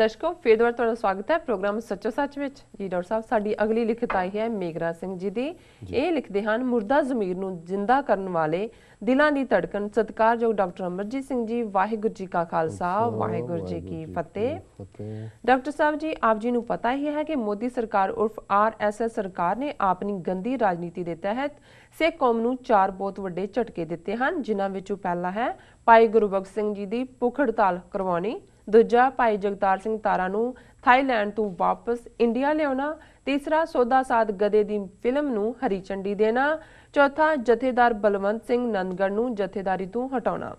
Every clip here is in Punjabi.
ਦਰਸ਼ਕੋ ਫੇਰ ਦੁਬਾਰਾ ਤੁਹਾਡਾ ਸਵਾਗਤ ਹੈ ਪ੍ਰੋਗਰਾਮ ਸੱਚੋ ਸੱਚ ਵਿੱਚ ਜੀ ਡਾਕਟਰ ਸਾਹਿਬ ਸਾਡੀ ਅਗਲੀ ਲਿਖਤ ਆਈ ਹੈ ਮੇਗਰਾ ਸਿੰਘ ਜੀ ਦੀ ਇਹ ਲਿਖਦੇ ਹਨ ਮੁਰਦਾ ਜ਼ਮੀਰ ਨੂੰ ਜ਼ਿੰਦਾ ਕਰਨ ਵਾਲੇ ਦਿਲਾਂ ਦੀ ਧੜਕਣ ਸਤਿਕਾਰਯੋਗ ਡਾਕਟਰ ਅਮਰਜੀਤ ਸਿੰਘ ਜੀ ਵਾਹਿਗੁਰੂ ਜੀ ਕਾ ਖਾਲਸਾ ਵਾਹਿਗੁਰੂ ਜੀ ਕੀ ਫਤਿਹ ਡਾਕਟਰ ਸਾਹਿਬ ਜੀ ਆਪ ਜੀ ਨੂੰ ਪਤਾ ਹੀ ਹੈ ਕਿ ਮੋਦੀ ਸਰਕਾਰ ਉਰਫ ਆਰਐਸਐਸ ਸਰਕਾਰ ਨੇ ਆਪਣੀ ਗੰਦੀ ਰਾਜਨੀਤੀ ਦੇ ਤਹਿਤ ਸੇ ਕੌਮ ਨੂੰ ਚਾਰ ਬਹੁਤ ਵੱਡੇ ਝਟਕੇ ਦਿੱਤੇ ਹਨ ਜਿਨ੍ਹਾਂ ਵਿੱਚੋਂ ਪਹਿਲਾ ਹੈ ਭਾਈ ਗੁਰਬਖਸ਼ ਸਿੰਘ ਜੀ ਦੀ ਭੁੱਖ ਹੜਤਾਲ ਕਰਵਾਉਣੀ ਦੂਜਾ ਭਾਈ ਜਗਤਾਰ ਸਿੰਘ ਤਾਰਾ ਨੂੰ ਥਾਈਲੈਂਡ ਤੋਂ ਵਾਪਸ ਇੰਡੀਆ ਲਿਆਉਣਾ ਤੀਸਰਾ ਸੋਦਾ ਸਾਧ ਗਦੇ ਦੀ ਫਿਲਮ ਨੂੰ ਹਰੀ ਚੰਡੀ ਦੇਣਾ ਚੌਥਾ ਜਥੇਦਾਰ ਬਲਵੰਤ ਸਿੰਘ ਨੰਦਗੜ ਨੂੰ ਜਥੇਦਾਰੀ ਤੋਂ ਹਟਾਉਣਾ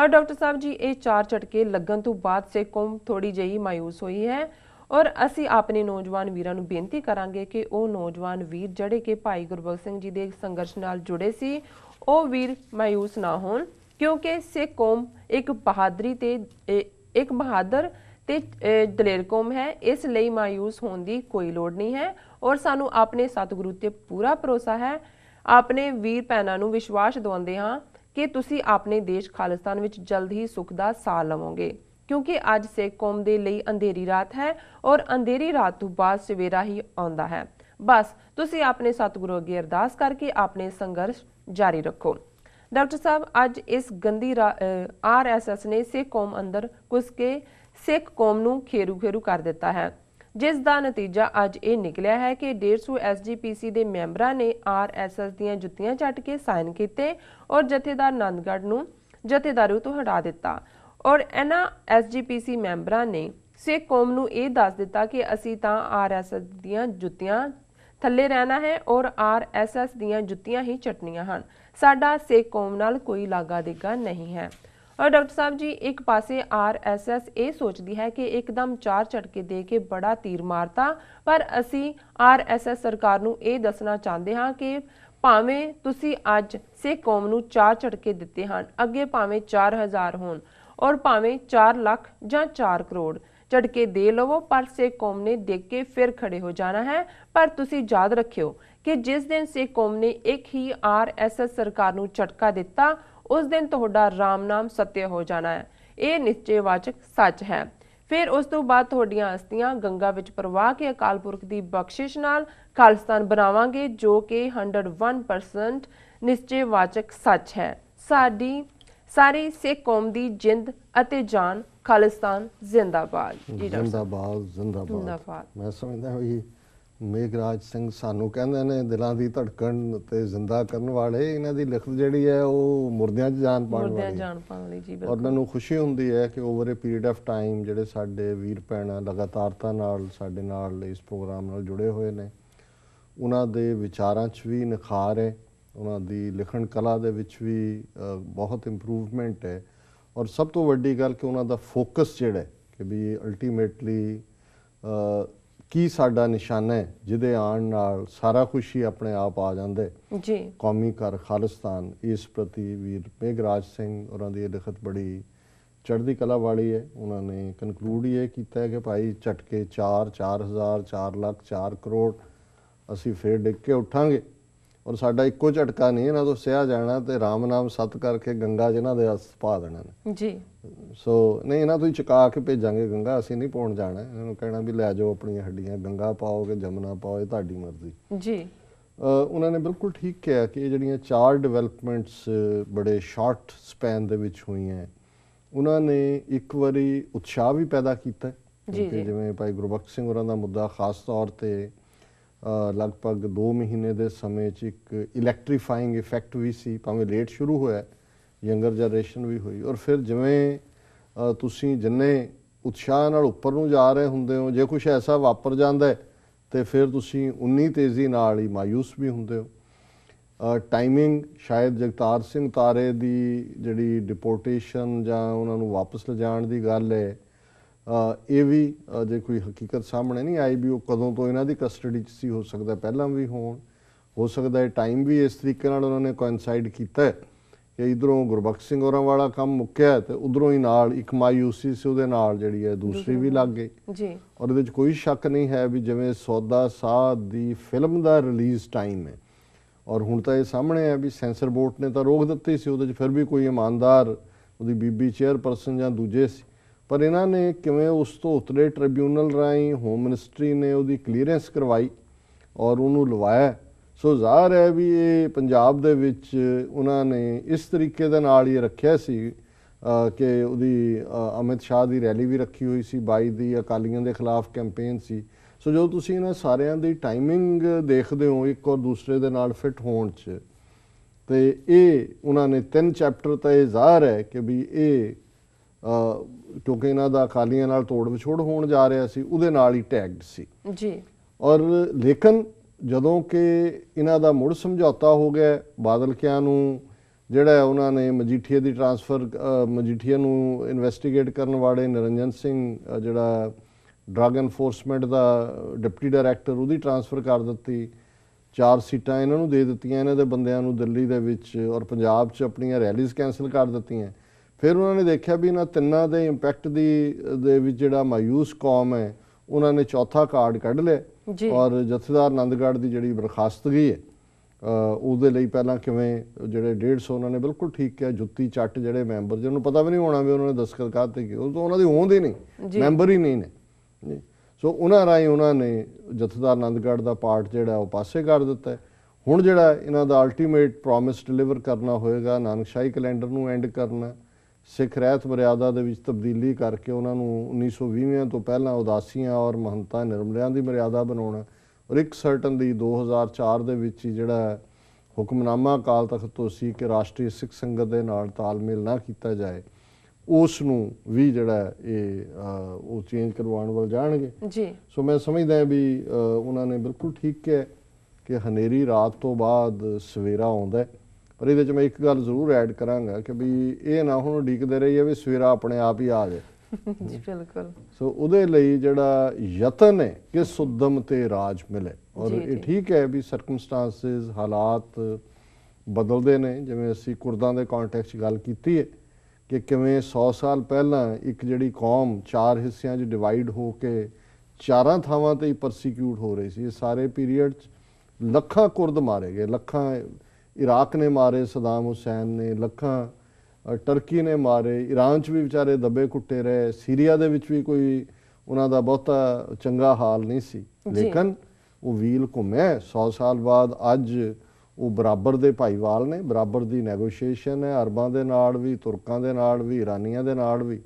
ਔਰ ਡਾਕਟਰ ਸਾਹਿਬ ਜੀ ਇਹ ਚਾਰ ਝਟਕੇ ਲੱਗਣ ਤੋਂ ਬਾਅਦ ਸੇ ਕੌਮ ਥੋੜੀ ਜਈ ਮਾਇੂਸ ਹੋਈ ਹੈ ਔਰ ਅਸੀਂ ਆਪਣੇ ਨੌਜਵਾਨ ਵੀਰਾਂ ਨੂੰ ਬੇਨਤੀ ਕਰਾਂਗੇ ਕਿ ਉਹ ਨੌਜਵਾਨ ਵੀਰ ਜਿਹੜੇ ਕਿ ਭਾਈ ਗੁਰਬਖਸ਼ ਸਿੰਘ ਜੀ ਦੇ ਸੰਘਰਸ਼ ਨਾਲ ਜੁੜੇ ਸੀ ਉਹ ਵੀਰ ਮਾਇੂਸ ਨਾ ਹੋਣ ਕਿਉਂਕਿ ਸੇ ਕੌਮ ਇੱਕ ਬਹਾਦਰੀ ਤੇ ਇੱਕ ਬਹਾਦਰ ਤੇ ਦਲੇਰ ਕੌਮ ਹੈ ਇਸ ਲਈ ਮਾਯੂਸ ਹੋਣ ਦੀ ਕੋਈ ਲੋੜ ਨਹੀਂ ਹੈ ਔਰ ਸਾਨੂੰ ਆਪਣੇ ਸਤਿਗੁਰੂ ਤੇ ਪੂਰਾ ਭਰੋਸਾ ਹੈ ਆਪਣੇ ਵੀਰ ਪੈਨਾ ਨੂੰ ਵਿਸ਼ਵਾਸ ਦਵਾਉਂਦੇ ਹਾਂ ਕਿ ਤੁਸੀਂ ਆਪਣੇ ਦੇਸ਼ ਖਾਲਿਸਤਾਨ ਵਿੱਚ ਜਲਦ ਹੀ ਸੁਖ ਦਾ ਸਾਹ ਲਵੋਗੇ ਕਿਉਂਕਿ ਅੱਜ ਸੇ ਕੌਮ ਦੇ ਲਈ ਅੰਧੇਰੀ ਰਾਤ ਹੈ ਔਰ ਅੰਧੇਰੀ ਰਾਤ ਤੋਂ ਬਾਅਦ ਸਵੇਰਾ ਹੀ ਆਉਂਦਾ ਹੈ ਬਸ ਤੁਸੀਂ ਆਪਣੇ ਸਤਿਗੁਰੂ ਅੱਗੇ ਅਰਦਾਸ ਕਰਕੇ ਆਪਣੇ ਸੰਘਰਸ਼ ਜਾਰੀ ਰੱਖੋ ਡਾਕਟਰ ਸਾਹਿਬ ਅੱਜ ਇਸ ਗੰਦੀ ਆਰਐਸਐਸ ਨੇ ਸੇ ਕੌਮ ਅੰਦਰ ਕੁਸ ਕੇ ਸਿੱਖ ਕੌਮ ਨੂੰ ਖੇਰੂ-ਖੇਰੂ ਕਰ ਦਿੱਤਾ ਹੈ ਜਿਸ ਦਾ ਨਤੀਜਾ ਅੱਜ ਇਹ ਨਿਕਲਿਆ ਹੈ ਕਿ 150 ਐਸਜੀਪੀਸੀ ਦੇ ਮੈਂਬਰਾਂ ਨੇ ਆਰਐਸਐਸ ਦੀਆਂ ਜੁੱਤੀਆਂ ਚੱਟ ਕੇ ਸਾਈਨ ਕੀਤੇ ਔਰ ਜਥੇਦਾਰ ਨੰਦਗੜ ਨੂੰ ਜਥੇਦਾਰੂ ਤੋਂ ਹਟਾ ਦਿੱਤਾ ਔਰ ਇਹਨਾਂ ਐਸਜੀਪੀਸੀ ਮੈਂਬਰਾਂ ਨੇ ਸਿੱਖ ਕੌਮ ਨੂੰ ਇਹ ਦੱਸ ਦਿੱਤਾ ਕਿ ਅਸੀਂ ਤਾਂ ਆਰਐਸਐਸ ਦੀਆਂ ਜੁੱਤੀਆਂ ਥੱਲੇ ਰਹਿਣਾ ਹੈ ਔਰ ਆਰਐਸਐਸ ਦੀਆਂ ਜੁੱਤੀਆਂ ਹੀ ਚਟਨੀਆਂ ਹਨ ਸਾਡਾ ਸਿੱਖ ਕੌਮ ਨਾਲ ਕੋਈ ਲਾਗਾ ਦੇਗਾ ਨਹੀਂ ਹੈ ਡਾਕਟਰ ਸਾਹਿਬ ਜੀ ਇੱਕ ਪਾਸੇ ਆਰਐਸਐਸ ਇਹ ਸੋਚਦੀ ਹੈ ਕਿ ਇੱਕਦਮ ਚਾਰ ਝਟਕੇ ਦੇ ਕੇ ਬੜਾ ਤੀਰ ਮਾਰਤਾ ਪਰ ਅਸੀਂ ਆਰਐਸਐਸ ਸਰਕਾਰ ਨੂੰ ਇਹ ਦੱਸਣਾ ਚਾਹੁੰਦੇ ਹਾਂ ਕਿ ਭਾਵੇਂ ਤੁਸੀਂ ਅੱਜ ਸੇ ਕੌਮ ਨੂੰ ਚਾਰ ਝਟਕੇ ਦਿੱਤੇ ਹਨ ਅੱਗੇ ਭਾਵੇਂ 4000 ਹੋਣ ਔਰ ਭਾਵੇਂ 4 ਲੱਖ ਜਾਂ 4 ਕਰੋੜ ਝਟਕੇ ਦੇ ਲਵੋ ਪਰ ਸੇ ਕੌਮ ਨੇ ਦੇਖ ਕੇ ਫਿਰ ਖੜੇ ਹੋ ਜਾਣਾ ਹੈ ਪਰ ਤੁਸੀਂ ਯਾਦ ਰੱਖਿਓ ਕਿ ਜਿਸ ਦਿਨ ਸੇ ਕੌਮ ਨੇ ਇੱਕ ਹੀ ਆਰਐਸਐਸ ਸਰਕਾਰ ਨੂੰ ਝਟਕਾ ਦਿੱਤਾ ਉਸ ਦਿਨ ਤੁਹਾਡਾ ਰਾਮ ਨਾਮ ਸਤਿਅ ਹੋ ਜਾਣਾ ਹੈ ਇਹ ਨਿਸ਼ਚੈਵਾਚਕ ਸੱਚ ਹੈ ਫਿਰ ਉਸ ਤੋਂ ਬਾਅਦ ਤੁਹਾਡੀਆਂ ਅਸਤੀਆਂ ਗੰਗਾ ਵਿੱਚ ਪ੍ਰਵਾਹ ਕੇ ਅਕਾਲ ਪੁਰਖ ਦੀ ਬਖਸ਼ਿਸ਼ ਨਾਲ ਖਾਲਸਤਾਨ ਬਣਾਵਾਂਗੇ ਜੋ ਕਿ 101% ਨਿਸ਼ਚੈਵਾਚਕ ਸੱਚ ਹੈ ਸਾਡੀ ਸਾਰੀ ਸਿੱਖ ਕੌਮ ਦੀ ਜਿੰਦ ਅਤੇ ਜਾਨ ਖਾਲਸਤਾਨ ਜ਼ਿੰਦਾਬਾਦ ਜੀ ਜਿੰਦਾਬਾਦ ਜਿੰਦਾਬਾਦ ਮੈਂ ਸਮਝਦਾ ਹਾਂ ਮੇਗਰਾਜ ਸਿੰਘ ਸਾਨੂੰ ਕਹਿੰਦੇ ਨੇ ਦਿਲਾਂ ਦੀ ਧੜਕਣ ਤੇ ਜ਼ਿੰਦਾ ਕਰਨ ਵਾਲੇ ਇਹਨਾਂ ਦੀ ਲਿਖਤ ਜਿਹੜੀ ਹੈ ਉਹ ਮੁਰਦਿਆਂ 'ਚ ਜਾਨ ਪਾਉਣ ਵਾਲੀ ਮੁਰਦਿਆਂ ਜਾਨ ਪਾਉਣ ਵਾਲੀ ਜੀ ਬਿਲਕੁਲ ਉਹਨਾਂ ਨੂੰ ਖੁਸ਼ੀ ਹੁੰਦੀ ਹੈ ਕਿ over a period of time ਜਿਹੜੇ ਸਾਡੇ ਵੀਰ ਪੈਣਾ ਲਗਾਤਾਰਤਾ ਨਾਲ ਸਾਡੇ ਨਾਲ ਇਸ ਪ੍ਰੋਗਰਾਮ ਨਾਲ ਜੁੜੇ ਹੋਏ ਨੇ ਉਹਨਾਂ ਦੇ ਵਿਚਾਰਾਂ 'ਚ ਵੀ ਨਿਖਾਰ ਹੈ ਉਹਨਾਂ ਦੀ ਲਿਖਣ ਕਲਾ ਦੇ ਵਿੱਚ ਵੀ ਬਹੁਤ ਇੰਪਰੂਵਮੈਂਟ ਹੈ ਔਰ ਸਭ ਤੋਂ ਵੱਡੀ ਗੱਲ ਕਿ ਉਹਨਾਂ ਦਾ ਫੋਕਸ ਜਿਹੜਾ ਹੈ ਕਿ ਵੀ ਅਲਟੀਮੇਟਲੀ ਕੀ ਸਾਡਾ ਨਿਸ਼ਾਨਾ ਹੈ ਜਿਹਦੇ ਆਣ ਨਾਲ ਸਾਰਾ ਖੁਸ਼ੀ ਆਪਣੇ ਆਪ ਆ ਜਾਂਦੇ ਜੀ ਕੌਮੀ ਕਰ ਖਾਲਿਸਤਾਨ ਇਸ ਪ੍ਰਤੀ ਵੀਰ ਮੇਗਰਾਜ ਸਿੰਘ ਉਹਨਾਂ ਦੀ ਲਿਖਤ ਬੜੀ ਚੜ੍ਹਦੀ ਕਲਾ ਵਾਲੀ ਹੈ ਉਹਨਾਂ ਨੇ ਕਨਕਲੂਡ ਇਹ ਕੀਤਾ ਹੈ ਕਿ ਭਾਈ ਝਟਕੇ 4 4000 4 ਲੱਖ 4 ਕਰੋੜ ਅਸੀਂ ਫੇਰ ਡਿੱਗ ਕੇ ਉਠਾਂਗੇ ਔਰ ਸਾਡਾ ਇੱਕੋ ਝਟਕਾ ਨਹੀਂ ਇਹਨਾਂ ਤੋਂ ਸਿਆ ਜਾਣਾ ਤੇ ਰਾਮ ਨਾਮ ਸਤ ਕਰਕੇ ਗੰਗਾ ਜਿਨ੍ਹਾਂ ਦੇ ਹੱਥ ਪਾ ਦੇਣਾ ਨੇ ਜੀ ਸੋ ਨਹੀਂ ਇਹਨਾਂ ਤੋਂ ਹੀ ਚੁਕਾ ਕੇ ਭੇਜਾਂਗੇ ਗੰਗਾ ਅਸੀਂ ਨਹੀਂ ਪਾਉਣ ਜਾਣਾ ਇਹਨਾਂ ਨੂੰ ਕਹਿਣਾ ਵੀ ਲੈ ਜਾਓ ਆਪਣੀਆਂ ਹੱਡੀਆਂ ਗੰਗਾ ਪਾਓ ਕਿ ਜਮਨਾ ਪਾਓ ਇਹ ਤੁਹਾਡੀ ਮਰਜ਼ੀ ਜੀ ਉਹਨਾਂ ਨੇ ਬਿਲਕੁਲ ਠੀਕ ਕਿਹਾ ਕਿ ਇਹ ਜਿਹੜੀਆਂ ਚਾਰ ਡਿਵੈਲਪਮੈਂਟਸ ਬੜੇ ਸ਼ਾਰਟ ਸਪੈਨ ਦੇ ਵਿੱਚ ਹੋਈਆਂ ਉਹਨਾਂ ਨੇ ਇੱਕ ਵਾਰੀ ਉਤਸ਼ਾਹ ਵੀ ਪੈਦਾ ਕੀਤਾ ਜੀ ਜਿਵੇਂ ਭਾਈ ਗੁਰਬਖਸ਼ ਸਿੰਘ ਹੋਰਾਂ ਦਾ ਮੁੱਦਾ ਖਾਸ ਤੌਰ ਤੇ ਲਗਭਗ 2 ਮਹੀਨੇ ਦੇ ਸਮੇਂ 'ਚ ਇੱਕ ਇਲੈਕਟ੍ਰੀਫਾਈਂਗ ਇਫੈਕਟ ਵੀ ਸੀ ਭਾਵੇਂ ਲੇਟ ਸ਼ੁਰੂ ਹੋਇਆ ਯੰਗਰ ਜਨਰੇਸ਼ਨ ਵੀ ਹੋਈ ਔਰ ਫਿਰ ਜਿਵੇਂ ਤੁਸੀਂ ਜਿੰਨੇ ਉਤਸ਼ਾਹ ਨਾਲ ਉੱਪਰ ਨੂੰ ਜਾ ਰਹੇ ਹੁੰਦੇ ਹੋ ਜੇ ਕੁਝ ਐਸਾ ਵਾਪਰ ਜਾਂਦਾ ਤੇ ਫਿਰ ਤੁਸੀਂ ਉਨੀ ਤੇਜ਼ੀ ਨਾਲ ਹੀ ਮਾਇੂਸ ਵੀ ਹੁੰਦੇ ਹੋ ਟਾਈਮਿੰਗ ਸ਼ਾਇਦ ਜਗਤਾਰ ਸਿੰਘ ਤਾਰੇ ਦੀ ਜਿਹੜੀ ਡਿਪੋਰਟੇਸ਼ਨ ਜਾਂ ਉਹਨਾਂ ਨੂੰ ਵਾਪਸ ਲਿਜਾਣ ਦੀ ਗੱਲ ਹੈ ਇਹ ਵੀ ਜੇ ਕੋਈ ਹਕੀਕਤ ਸਾਹਮਣੇ ਨਹੀਂ ਆਈ ਵੀ ਉਹ ਕਦੋਂ ਤੋਂ ਇਹਨਾਂ ਦੀ ਕਸਟਡੀ 'ਚ ਸੀ ਹੋ ਸਕਦਾ ਪਹਿਲਾਂ ਵੀ ਹੋਣ ਹੋ ਸਕਦਾ ਹੈ ਟਾਈਮ ਵੀ ਇਸ ਤਰੀਕੇ ਨਾਲ ਉਹਨਾਂ ਨੇ ਕੋਇਨਸਾਈਡ ਕੀਤਾ ਕਿ ਇਧਰੋਂ ਗੁਰਬਖਸ਼ ਸਿੰਘ ਹੋਰਾਂ ਵਾਲਾ ਕੰਮ ਮੁੱਕਿਆ ਤੇ ਉਧਰੋਂ ਹੀ ਨਾਲ ਇੱਕ ਮਾਇੂਸੀ ਸੀ ਉਹਦੇ ਨਾਲ ਜਿਹੜੀ ਹੈ ਦੂਸਰੀ ਵੀ ਲੱਗ ਗਈ ਜੀ ਔਰ ਇਹਦੇ ਵਿੱਚ ਕੋਈ ਸ਼ੱਕ ਨਹੀਂ ਹੈ ਵੀ ਜਿਵੇਂ ਸੌਦਾ ਸਾਹ ਦੀ ਫਿਲਮ ਦਾ ਰਿਲੀਜ਼ ਟਾਈਮ ਹੈ ਔਰ ਹੁਣ ਤਾਂ ਇਹ ਸਾਹਮਣੇ ਆ ਵੀ ਸੈਂਸਰ ਬੋਰਡ ਨੇ ਤਾਂ ਰੋਕ ਦਿੱਤੀ ਸੀ ਉਹਦੇ 'ਚ ਫਿਰ ਵੀ ਕੋਈ ਇਮਾਨਦਾਰ ਉਹਦੀ ਬੀਬੀ ਚੇਅਰ ਪਰਸਨ ਜਾਂ ਦੂਜੇ ਸੀ ਪਰ ਇਹਨਾਂ ਨੇ ਕਿਵੇਂ ਉਸ ਤੋਂ ਉਤਰੇ ਟ੍ਰਿਬਿਊਨਲ ਰਾਈ ਹੋਮ ਮਿਨਿਸਟਰੀ ਨੇ ਉਹਦੀ ਕਲੀਅਰੈਂਸ ਕਰਵਾਈ ਔਰ ਉਹਨੂੰ ਲਵਾਇਆ ਸੋ ਜ਼ਾਹਰ ਹੈ ਵੀ ਇਹ ਪੰਜਾਬ ਦੇ ਵਿੱਚ ਉਹਨਾਂ ਨੇ ਇਸ ਤਰੀਕੇ ਦੇ ਨਾਲ ਹੀ ਰੱਖਿਆ ਸੀ ਕਿ ਉਹਦੀ ਅਮਿਤ ਸ਼ਾਹ ਦੀ ਰੈਲੀ ਵੀ ਰੱਖੀ ਹੋਈ ਸੀ 22 ਦੀ ਅਕਾਲੀਆਂ ਦੇ ਖਿਲਾਫ ਕੈਂਪੇਨ ਸੀ ਸੋ ਜੋ ਤੁਸੀਂ ਇਹਨਾਂ ਸਾਰਿਆਂ ਦੀ ਟਾਈਮਿੰਗ ਦੇਖਦੇ ਹੋ ਇੱਕ ਔਰ ਦੂਸਰੇ ਦੇ ਨਾਲ ਫਿੱਟ ਹੋਣ 'ਚ ਤੇ ਇਹ ਉਹਨਾਂ ਨੇ ਤਿੰਨ ਚੈਪਟਰ ਤਾਂ ਇਹ ਜ਼ਾਹਰ ਹੈ ਕਿ ਵੀ ਇਹ ਕਿਉਂਕਿ ਇਹਨਾਂ ਦਾ ਅਕਾਲੀਆਂ ਨਾਲ ਤੋੜ ਵਿਛੋੜ ਹੋਣ ਜਾ ਰਿਹਾ ਸੀ ਉਹਦੇ ਨਾਲ ਹੀ ਟੈਗਡ ਸੀ ਜੀ ਔਰ ਲੇਕਿਨ ਜਦੋਂ ਕਿ ਇਹਨਾਂ ਦਾ ਮੁੜ ਸਮਝੌਤਾ ਹੋ ਗਿਆ ਬਾਦਲ ਕਿਆਂ ਨੂੰ ਜਿਹੜਾ ਉਹਨਾਂ ਨੇ ਮਜੀਠੀਆ ਦੀ ਟ੍ਰਾਂਸਫਰ ਮਜੀਠੀਆ ਨੂੰ ਇਨਵੈਸਟੀਗੇਟ ਕਰਨ ਵਾਲੇ ਨਿਰੰਜਨ ਸਿੰਘ ਜਿਹੜਾ ਡਰਗ ਐਨਫੋਰਸਮੈਂਟ ਦਾ ਡਿਪਟੀ ਡਾਇਰੈਕਟਰ ਉਹਦੀ ਟ੍ਰਾਂਸਫਰ ਕਰ ਦਿੱਤੀ ਚਾਰ ਸੀਟਾਂ ਇਹਨਾਂ ਨੂੰ ਦੇ ਦਿੱਤੀਆਂ ਇਹਨਾਂ ਦੇ ਬੰਦਿਆਂ ਨੂੰ ਦਿੱਲੀ ਦੇ ਵਿੱਚ ਔਰ ਪੰਜਾਬ 'ਚ ਆਪਣੀਆਂ ਰੈਲੀਜ਼ ਕੈਨਸਲ ਕਰ ਦਿੱਤੀਆਂ ਫਿਰ ਉਹਨਾਂ ਨੇ ਦੇਖਿਆ ਵੀ ਇਹਨਾਂ ਤਿੰਨਾਂ ਦੇ ਇੰਪੈਕਟ ਦੀ ਦੇ ਵਿੱਚ ਜਿਹੜਾ ਮਾਯੂਸ ਕੌਮ ਹੈ ਉਹਨਾਂ ਨੇ ਚੌਥਾ ਕਾਰਡ ਕੱਢ ਲਿਆ ਔਰ ਜਥੇਦਾਰ ਆਨੰਦਗੜ੍ਹ ਦੀ ਜਿਹੜੀ ਬਰਖਾਸਤਗੀ ਹੈ ਉਹਦੇ ਲਈ ਪਹਿਲਾਂ ਕਿਵੇਂ ਜਿਹੜੇ 150 ਉਹਨਾਂ ਨੇ ਬਿਲਕੁਲ ਠੀਕ ਕਿਹਾ ਜੁੱਤੀ ਚੱਟ ਜਿਹੜੇ ਮੈਂਬਰ ਜਿਹਨੂੰ ਪਤਾ ਵੀ ਨਹੀਂ ਹੋਣਾ ਵੀ ਉਹਨਾਂ ਨੇ ਦਸਖਤ ਕਾਹਤੇ ਕਿ ਉਹ ਤਾਂ ਉਹਨਾਂ ਦੇ ਹੀ ਨਹੀਂ ਮੈਂਬਰ ਹੀ ਨਹੀਂ ਨੇ ਸੋ ਉਹਨਾਂ ਰਾਈ ਉਹਨਾਂ ਨੇ ਜਥੇਦਾਰ ਆਨੰਦਗੜ੍ਹ ਦਾ ਪਾਰਟ ਜਿਹੜਾ ਉਹ ਪਾਸੇ ਕਰ ਦਿੱਤਾ ਹੁਣ ਜਿਹੜਾ ਇਹਨਾਂ ਦਾ ਅਲਟੀਮੇਟ ਪ੍ਰੋਮਿਸ ਡਿਲੀਵਰ ਕਰਨਾ ਹੋਏਗਾ ਨਾਨਕਸ਼ਾਹੀ ਕੈਲੰਡਰ ਨੂੰ ਐਂਡ ਕਰਨਾ ਸਿੱਖ ਰਹਿਤ ਮਰਿਆਦਾ ਦੇ ਵਿੱਚ ਤਬਦੀਲੀ ਕਰਕੇ ਉਹਨਾਂ ਨੂੰ 1920ਵਿਆਂ ਤੋਂ ਪਹਿਲਾਂ ਉਦਾਸੀਆਂ ਔਰ ਮਹੰਤਾ ਨਿਰਮਲਿਆਂ ਦੀ ਮਰਿਆਦਾ ਬਣਾਉਣਾ ਔਰ ਇੱਕ ਸਰਟਨ ਦੀ 2004 ਦੇ ਵਿੱਚ ਜਿਹੜਾ ਹੁਕਮਨਾਮਾ ਕਾਲ ਤਖਤ ਤੋਂ ਸੀ ਕਿ ਰਾਸ਼ਟਰੀ ਸਿੱਖ ਸੰਗਤ ਦੇ ਨਾਲ ਤਾਲਮੇਲ ਨਾ ਕੀਤਾ ਜਾਏ ਉਸ ਨੂੰ ਵੀ ਜਿਹੜਾ ਇਹ ਉਹ ਚੇਂਜ ਕਰਵਾਉਣ ਵੱਲ ਜਾਣਗੇ ਜੀ ਸੋ ਮੈਂ ਸਮਝਦਾ ਹਾਂ ਵੀ ਉਹਨਾਂ ਨੇ ਬਿਲਕੁਲ ਠੀਕ ਕਿ ਹਨੇਰੀ ਰਾਤ ਤੋਂ ਬਾਅਦ ਸਵੇਰਾ ਆਉਂਦਾ ਹੈ ਪਰ ਇਹਦੇ ਵਿੱਚ ਮੈਂ ਇੱਕ ਗੱਲ ਜ਼ਰੂਰ ਐਡ ਕਰਾਂਗਾ ਕਿ ਵੀ ਇਹ ਨਾ ਹੁਣ ਡੀਕਦੇ ਰਹੀਏ ਵੀ ਸਵੇਰਾ ਆਪਣੇ ਆਪ ਹੀ ਆ ਜਾਏ ਜੀ ਬਿਲਕੁਲ ਸੋ ਉਹਦੇ ਲਈ ਜਿਹੜਾ ਯਤਨ ਹੈ ਕਿ ਸੁਦਮ ਤੇ ਰਾਜ ਮਿਲੇ ਔਰ ਇਹ ਠੀਕ ਹੈ ਵੀ ਸਰਕਮਸਟੈਂਸਸ ਹਾਲਾਤ ਬਦਲਦੇ ਨੇ ਜਿਵੇਂ ਅਸੀਂ ਕੁਰਦਾਂ ਦੇ ਕੰਟੈਕਸਟ ਗੱਲ ਕੀਤੀ ਹੈ ਕਿ ਕਿਵੇਂ 100 ਸਾਲ ਪਹਿਲਾਂ ਇੱਕ ਜਿਹੜੀ ਕੌਮ ਚਾਰ ਹਿੱਸਿਆਂ 'ਚ ਡਿਵਾਈਡ ਹੋ ਕੇ ਚਾਰਾਂ ਥਾਵਾਂ ਤੇ ਹੀ ਪਰਸੀਕਿਊਟ ਹੋ ਰਹੀ ਸੀ ਇਹ ਸਾਰੇ ਪੀਰੀਅਡ 'ਚ ਲੱਖਾਂ ਕੁਰਦ ਮਾਰੇ ਗਏ ਲੱਖਾਂ ਇਰਾਕ ਨੇ ਮਾਰੇ ਸਦਾਮ ਹੁਸੈਨ ਨੇ ਲੱਖਾਂ ਟਰਕੀ ਨੇ ਮਾਰੇ ਇਰਾਨ 'ਚ ਵੀ ਵਿਚਾਰੇ ਦਬੇ ਕੁੱਟੇ ਰਹੇ ਸੀਰੀਆ ਦੇ ਵਿੱਚ ਵੀ ਕੋਈ ਉਹਨਾਂ ਦਾ ਬਹੁਤਾ ਚੰਗਾ ਹਾਲ ਨਹੀਂ ਸੀ ਲੇਕਿਨ ਉਹ ਵੀਲ ਘੁੰਮੇ 100 ਸਾਲ ਬਾਅਦ ਅੱਜ ਉਹ ਬਰਾਬਰ ਦੇ ਭਾਈਵਾਲ ਨੇ ਬਰਾਬਰ ਦੀ ਨੈਗੋਸ਼ੀਏਸ਼ਨ ਹੈ ਅਰਬਾਂ ਦੇ ਨਾਲ ਵੀ ਤੁਰਕਾਂ ਦੇ ਨਾਲ ਵੀ ਇਰਾਨੀਆਂ ਦੇ ਨਾਲ ਵੀ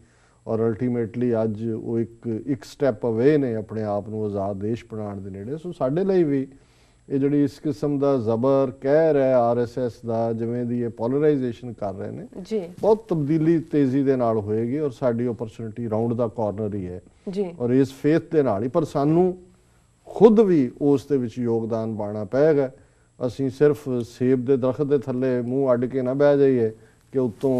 ਔਰ ਅਲਟੀਮੇਟਲੀ ਅੱਜ ਉਹ ਇੱਕ ਇੱਕ ਸਟੈਪ ਅਵੇ ਨੇ ਆਪਣੇ ਆਪ ਨੂੰ ਆਜ਼ਾਦ ਦੇਸ਼ ਬਣਾਉਣ ਦੇ ਨੇੜੇ ਸੋ ਸਾਡੇ ਲਈ ਵੀ ਇਹ ਜਿਹੜੀ ਇਸ ਕਿਸਮ ਦਾ ਜ਼ਬਰ ਕਹਿ ਰਿਹਾ ਆਰਐਸਐਸ ਦਾ ਜਿਵੇਂ ਦੀ ਇਹ ਪੋਲਰਾਈਜੇਸ਼ਨ ਕਰ ਰਹੇ ਨੇ ਜੀ ਬਹੁਤ ਤਬਦੀਲੀ ਤੇਜ਼ੀ ਦੇ ਨਾਲ ਹੋਏਗੀ ਔਰ ਸਾਡੀ ਓਪਰਚੁਨਿਟੀ ਰਾਉਂਡ ਦਾ ਕਾਰਨਰ ਹੀ ਹੈ ਜੀ ਔਰ ਇਸ ਫੇਥ ਦੇ ਨਾਲ ਹੀ ਪਰ ਸਾਨੂੰ ਖੁਦ ਵੀ ਉਸ ਦੇ ਵਿੱਚ ਯੋਗਦਾਨ ਪਾਣਾ ਪਏਗਾ ਅਸੀਂ ਸਿਰਫ ਸੇਬ ਦੇ ਦਰਖਤ ਦੇ ਥੱਲੇ ਮੂੰਹ ਅੱਡ ਕੇ ਨਾ ਬਹਿ ਜਾਈਏ ਕਿ ਉਤੋਂ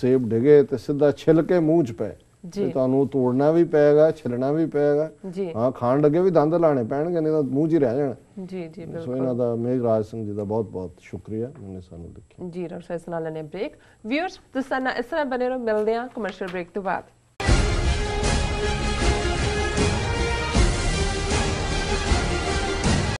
ਸੇਬ ਡਿਗੇ ਤੇ ਸਿੱਧਾ ਛਿਲ ਕੇ ਮੂੰਹ 'ਚ ਪਏ ਤੇ ਤੁਹਾਨੂੰ ਤੋੜਨਾ ਵੀ ਪਏਗਾ ਛਿਲਣਾ ਵੀ ਪਏਗਾ ਹਾਂ ਖਾਣ ਲੱਗੇ ਵੀ ਦੰਦ ਲਾਣੇ ਪੈਣਗੇ ਨਹੀਂ ਤਾਂ ਮੂੰਹ ਜੀ ਰਹਿ ਜਾਣਾ ਜੀ ਜੀ ਬਿਲਕੁਲ ਸੋ ਇਹਨਾਂ ਦਾ ਮੇਜ ਰਾਜ ਸਿੰਘ ਜੀ ਦਾ ਬਹੁਤ ਬਹੁਤ ਸ਼ੁਕਰੀਆ ਉਹਨੇ ਸਾਨੂੰ ਦੇਖਿਆ ਜੀ ਡਾਕਟਰ ਸੈਸ ਨਾਲ ਲੈਨੇ ਬ੍ਰੇਕ ਵੀਅਰਸ ਤੁਸੀਂ ਇਸ ਤਰ੍ਹਾਂ ਬਨੇ ਰਹੋ ਮਿਲਦੇ ਹਾਂ ਕਮਰਸ਼ੀਅਲ ਬ੍ਰੇਕ ਤੋਂ ਬਾਅਦ